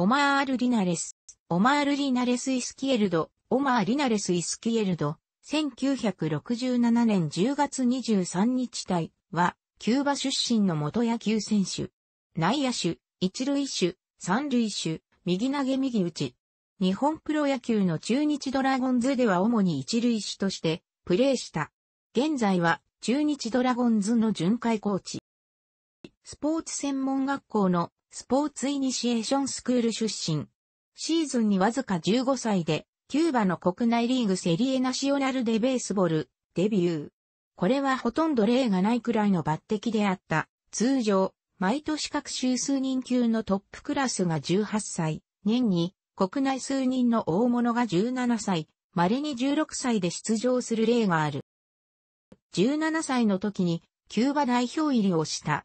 オマール・リナレス、オマール・リナレス・イスキエルド、オマー・ル・リナレス・イスキエルド、1967年10月23日体は、キューバ出身の元野球選手。内野手、一塁手、三塁手、右投げ右打ち。日本プロ野球の中日ドラゴンズでは主に一塁手としてプレーした。現在は中日ドラゴンズの巡回コーチ。スポーツ専門学校のスポーツイニシエーションスクール出身。シーズンにわずか15歳で、キューバの国内リーグセリエナシオナルデベースボール、デビュー。これはほとんど例がないくらいの抜擢であった。通常、毎年各週数人級のトップクラスが18歳、年に国内数人の大物が17歳、稀に16歳で出場する例がある。17歳の時にキューバ代表入りをした。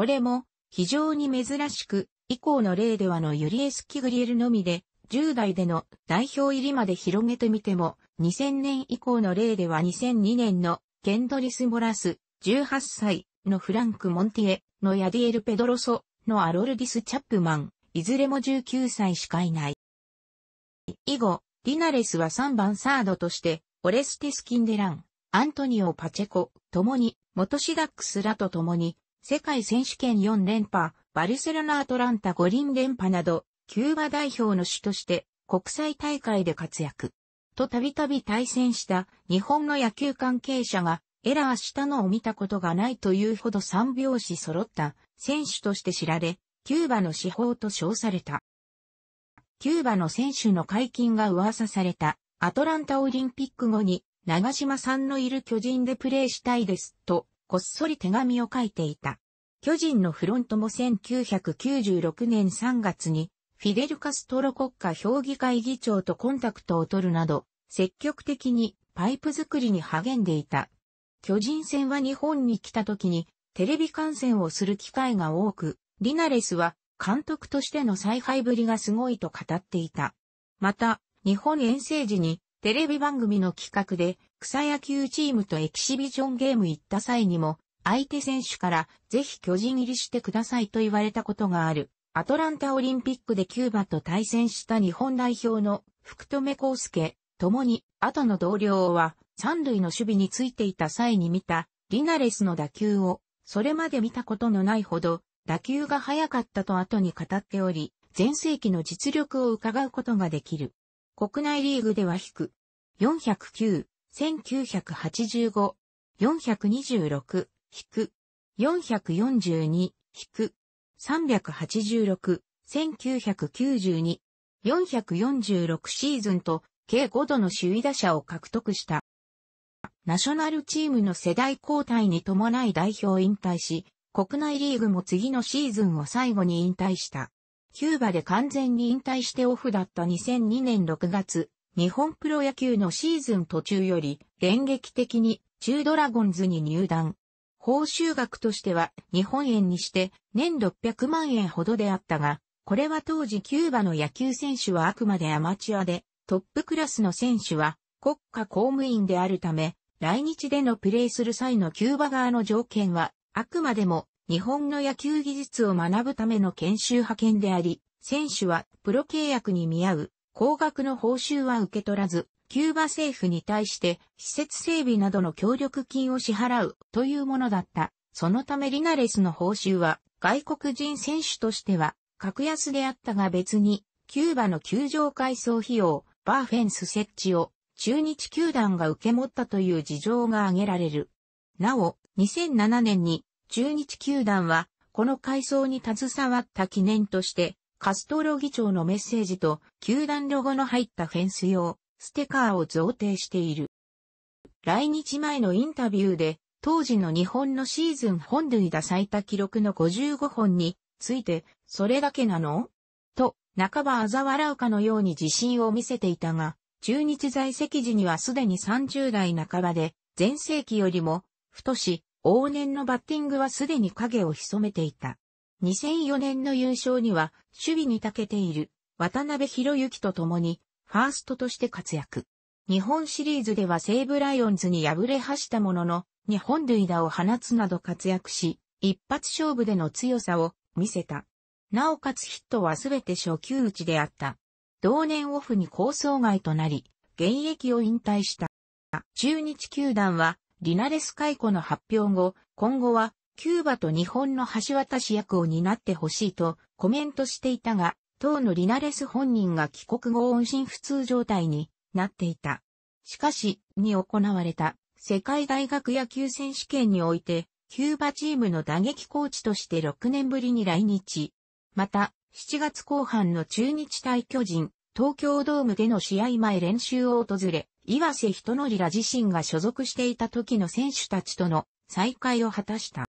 これも非常に珍しく、以降の例ではのユリエス・キグリエルのみで、10代での代表入りまで広げてみても、2000年以降の例では2002年のケンドリス・モラス、18歳のフランク・モンティエのヤディエル・ペドロソのアロルディス・チャップマン、いずれも19歳しかいない。以後、ディナレスは3番サードとして、オレステス・キンデラン、アントニオ・パチェコ、共に、元シダックスらと共に、世界選手権4連覇、バルセロナ・アトランタ五輪連覇など、キューバ代表の主として国際大会で活躍。とたびたび対戦した日本の野球関係者がエラーしたのを見たことがないというほど三拍子揃った選手として知られ、キューバの至宝と称された。キューバの選手の解禁が噂されたアトランタオリンピック後に長島さんのいる巨人でプレーしたいですとこっそり手紙を書いていた。巨人のフロントも1996年3月に、フィデル・カストロ国家評議会議長とコンタクトを取るなど、積極的にパイプ作りに励んでいた。巨人戦は日本に来た時に、テレビ観戦をする機会が多く、リナレスは監督としての采配ぶりがすごいと語っていた。また、日本遠征時にテレビ番組の企画で草野球チームとエキシビジョンゲーム行った際にも、相手選手からぜひ巨人入りしてくださいと言われたことがある。アトランタオリンピックでキューバと対戦した日本代表の福留孝介、共に後の同僚は三塁の守備についていた際に見たリナレスの打球をそれまで見たことのないほど打球が速かったと後に語っており、前世紀の実力を伺うことができる。国内リーグでは低く409、1985、426、引く、442、引く、386、1992、446シーズンと計5度の首位打者を獲得した。ナショナルチームの世代交代に伴い代表引退し、国内リーグも次のシーズンを最後に引退した。キューバで完全に引退してオフだった2002年6月、日本プロ野球のシーズン途中より、電撃的に中ドラゴンズに入団。報酬額としては日本円にして年600万円ほどであったが、これは当時キューバの野球選手はあくまでアマチュアで、トップクラスの選手は国家公務員であるため、来日でのプレーする際のキューバ側の条件は、あくまでも日本の野球技術を学ぶための研修派遣であり、選手はプロ契約に見合う高額の報酬は受け取らず、キューバ政府に対して施設整備などの協力金を支払うというものだった。そのためリナレスの報酬は外国人選手としては格安であったが別にキューバの球場改装費用、バーフェンス設置を中日球団が受け持ったという事情が挙げられる。なお、2007年に中日球団はこの改装に携わった記念としてカストロ議長のメッセージと球団ロゴの入ったフェンス用ステカーを贈呈している。来日前のインタビューで当時の日本のシーズン本塁打最多記録の55本についてそれだけなのと半ば嘲笑うかのように自信を見せていたが中日在籍時にはすでに30代半ばで前世紀よりも太し往年のバッティングはすでに影を潜めていた。2004年の優勝には、守備に長けている渡辺博之と共に、ファーストとして活躍。日本シリーズでは西武ライオンズに敗れ走したものの、日本塁打を放つなど活躍し、一発勝負での強さを見せた。なおかつヒットはすべて初級打ちであった。同年オフに構想外となり、現役を引退した。中日球団は、リナレス解雇の発表後、今後はキューバと日本の橋渡し役を担ってほしいとコメントしていたが、当のリナレス本人が帰国後音信不通状態になっていた。しかし、に行われた世界大学野球選手権において、キューバチームの打撃コーチとして6年ぶりに来日。また、7月後半の中日対巨人、東京ドームでの試合前練習を訪れ、岩瀬仁則ら自身が所属していた時の選手たちとの再会を果たした。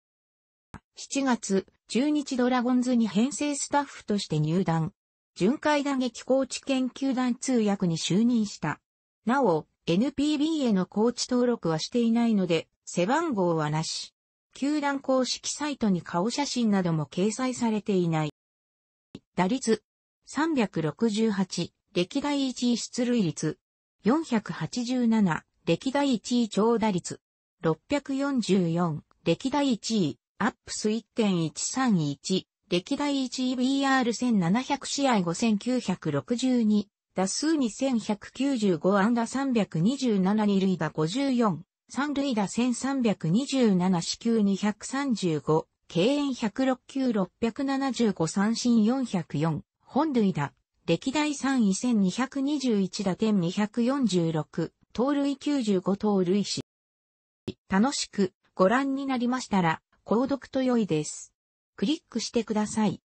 7月、中日ドラゴンズに編成スタッフとして入団。巡回打撃コーチ研究団通訳に就任した。なお、NPB へのコーチ登録はしていないので、背番号はなし。球団公式サイトに顔写真なども掲載されていない。打率368、歴代1位出塁率487、歴代1位長打率644、歴代1位アップス1.131、歴代 1EBR1700 試合5962、打数2195安打327二塁打54、三塁打1327四球235、敬遠106球675三振404、本塁打、歴代3位1221打点246、盗塁95盗塁し。楽しくご覧になりましたら、購読と良いです。クリックしてください。